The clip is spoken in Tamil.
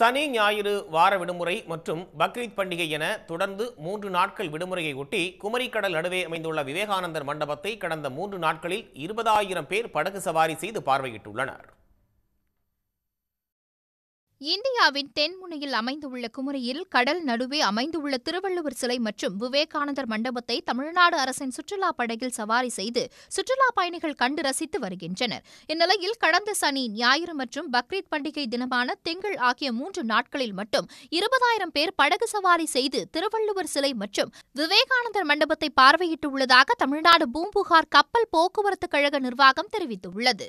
சனி ஞாயிறு வார விடுமுறை மற்றும் பக்ரீத் பண்டிகை என தொடர்ந்து மூன்று நாட்கள் விடுமுறையை ஒட்டி குமரிக்கடல் நடுவே அமைந்துள்ள விவேகானந்தர் மண்டபத்தை கடந்த மூன்று நாட்களில் இருபதாயிரம் பேர் படகு சவாரி செய்து பார்வையிட்டுள்ளனர் இந்தியாவின் தென்முனையில் அமைந்துள்ள குமரியில் கடல் நடுவே அமைந்துள்ள திருவள்ளுவர் சிலை மற்றும் விவேகானந்தர் மண்டபத்தை தமிழ்நாடு அரசின் சுற்றுலா படகில் சவாரி செய்து சுற்றுலா பயணிகள் கண்டு ரசித்து வருகின்றனர் இந்நிலையில் கடந்த சனி ஞாயிறு மற்றும் பக்ரீத் பண்டிகை தினமான திங்கள் ஆகிய மூன்று நாட்களில் மட்டும் இருபதாயிரம் பேர் படகு சவாரி செய்து திருவள்ளுவர் சிலை மற்றும் விவேகானந்தர் மண்டபத்தை பார்வையிட்டுள்ளதாக தமிழ்நாடு பூம்புகார் கப்பல் போக்குவரத்து கழக நிர்வாகம் தெரிவித்துள்ளது